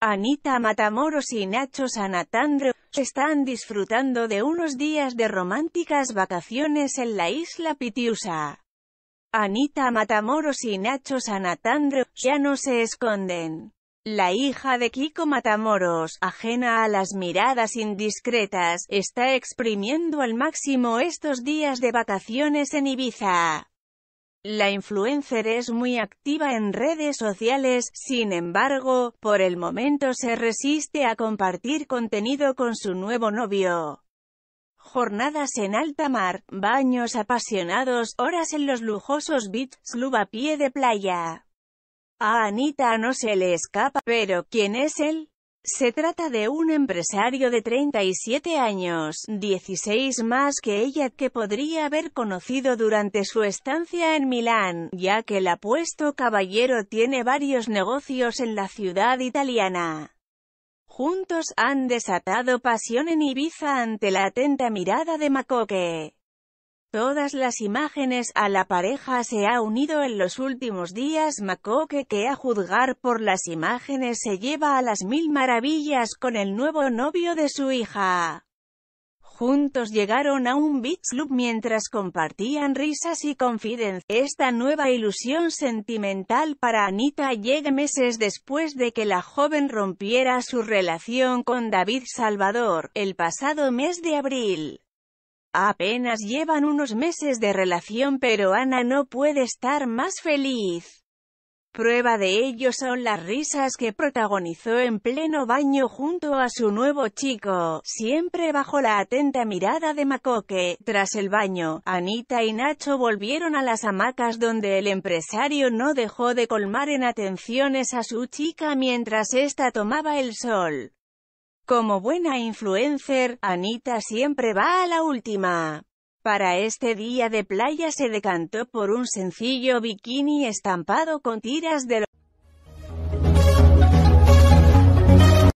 Anita Matamoros y Nacho Sanatandro están disfrutando de unos días de románticas vacaciones en la isla Pitiusa. Anita Matamoros y Nacho Sanatandro ya no se esconden. La hija de Kiko Matamoros, ajena a las miradas indiscretas, está exprimiendo al máximo estos días de vacaciones en Ibiza. La influencer es muy activa en redes sociales, sin embargo, por el momento se resiste a compartir contenido con su nuevo novio. Jornadas en alta mar, baños apasionados, horas en los lujosos beach club a pie de playa. A Anita no se le escapa, pero ¿quién es él? Se trata de un empresario de 37 años, 16 más que ella, que podría haber conocido durante su estancia en Milán, ya que el apuesto caballero tiene varios negocios en la ciudad italiana. Juntos han desatado pasión en Ibiza ante la atenta mirada de Macoque. Todas las imágenes a la pareja se ha unido en los últimos días Makoke que a juzgar por las imágenes se lleva a las mil maravillas con el nuevo novio de su hija. Juntos llegaron a un beach club mientras compartían risas y confidencia. Esta nueva ilusión sentimental para Anita llega meses después de que la joven rompiera su relación con David Salvador, el pasado mes de abril. Apenas llevan unos meses de relación pero Ana no puede estar más feliz. Prueba de ello son las risas que protagonizó en pleno baño junto a su nuevo chico, siempre bajo la atenta mirada de Makoke. Tras el baño, Anita y Nacho volvieron a las hamacas donde el empresario no dejó de colmar en atenciones a su chica mientras ésta tomaba el sol. Como buena influencer, Anita siempre va a la última. Para este día de playa se decantó por un sencillo bikini estampado con tiras de